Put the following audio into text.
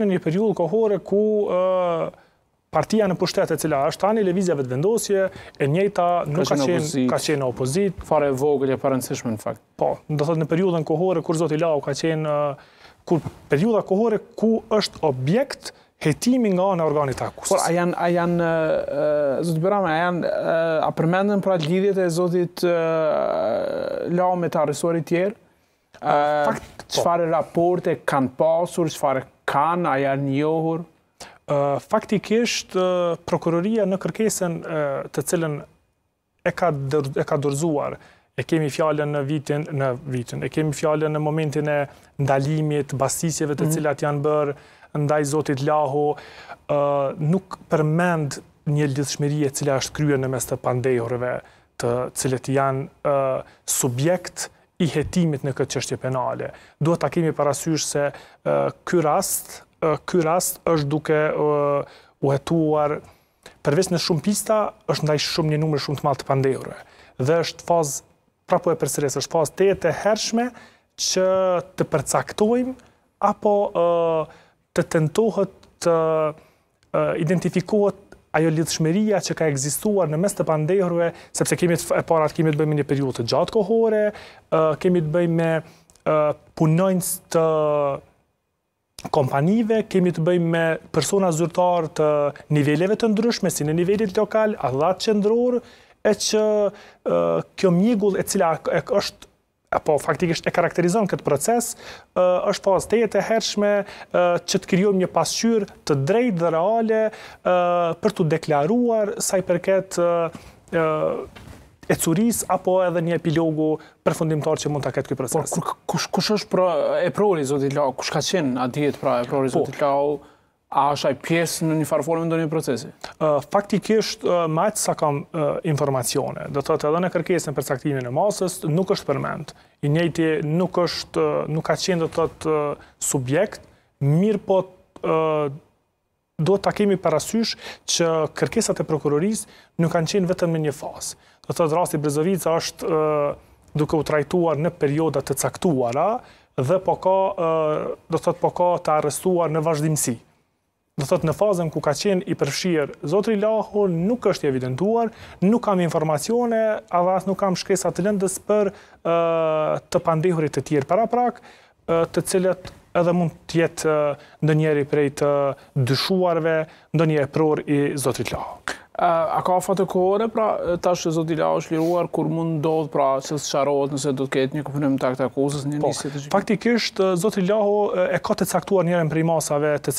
në një periull kohore ku e, partia në pushtet e cila është tani të Vetëvendosje, e njëjta nuk ka qenë ka qenë në opozit. Fare vogël e parancishme në fakt. Po, do thotë në periudhën kohore kur Zoti Lau ka qenë kur periudha kohore ku është objekt hetimi nga ana organit akuzës. Por a janë a janë Zotë Bram, a janë a përmendën pra lidhjet e Zotit Lau me të arresuarit tjerë? fakt, po. çfarë po. raporte kanë pasur, çfarë kanë, a janë njohur? Faktikisht, prokuroria në kërkesen të cilën e ka dërzuar, e kemi fjallën në vitin, në vitin, e kemi fjallën në momentin e ndalimit, bastisjeve të mhm. cilat janë bërë, ndaj Zotit Laho, nuk përmend një lidhshmërie cila është kryen në mes të pandejhorëve të cilët janë subjekt të, i hetimit në këtë qështje penale. Duhet të kemi parasysh se ky rast është duke u hetuar, përveç në shumë pista, është ndaj shumë një numër shumë të malë të pandehurë. Dhe është fazë, prapo e përseres, është fazë të jetë e hershme që të përcaktojmë apo të tentohet të identifikohet ajo lidhshmëria që ka ekzistuar në mes të pandehurve, sepse kemi të parat kemi të bëjmë një periudhë të gjatë kohore, kemi të bëjmë me punojnës të kompanive, kemi të bëjmë me persona zyrtar të niveleve të ndryshme, si në nivelit lokal, adhat qendror, e që kjo mjegull e cila është apo faktikisht e karakterizon këtë proces, është pas të jetë e hershme që të kryon një pasqyr të drejt dhe reale për të deklaruar saj përket e curis apo edhe një epilogu përfundimtar që mund të ketë këtë proces. Por kush është pra e prori, zotit lau, kush ka qenë atijet pra e prori, po. zotit lau, a është ai pjesë në një farformë ndonjë procesi. Ë uh, faktikisht uh, më aq sa kam uh, informacione, do të thotë edhe në kërkesën për caktimin e masës nuk është përmend. I njëjti nuk është uh, nuk ka qenë do të thotë uh, subjekt, mirë po uh, do të kemi parasysh që kërkesat e prokurorisë nuk kanë qenë vetëm në një fazë. Do të thotë rasti Brezovica është uh, duke u trajtuar në periudha të caktuara dhe po ka uh, do të thotë po ka të arrestuar në vazhdimsi do thot në fazën ku ka qenë i përfshirë Zotri Laho nuk është evidentuar, nuk kam informacione, avas nuk kam shkresa të lëndës për të pandihurit të tjerë para prak, të cilët edhe mund të jetë ndë njeri prej të dyshuarve, ndë një e pror i Zotri Laho. A, a ka fatë kohore, pra, tash shë Zotri Laho është liruar, kur mund ndodhë, pra, që së sharohet nëse do të ketë një këpunim të akta kusës, një po, njësit të gjithë? Faktikisht, Zotri Laho e ka të caktuar njerën prej masave të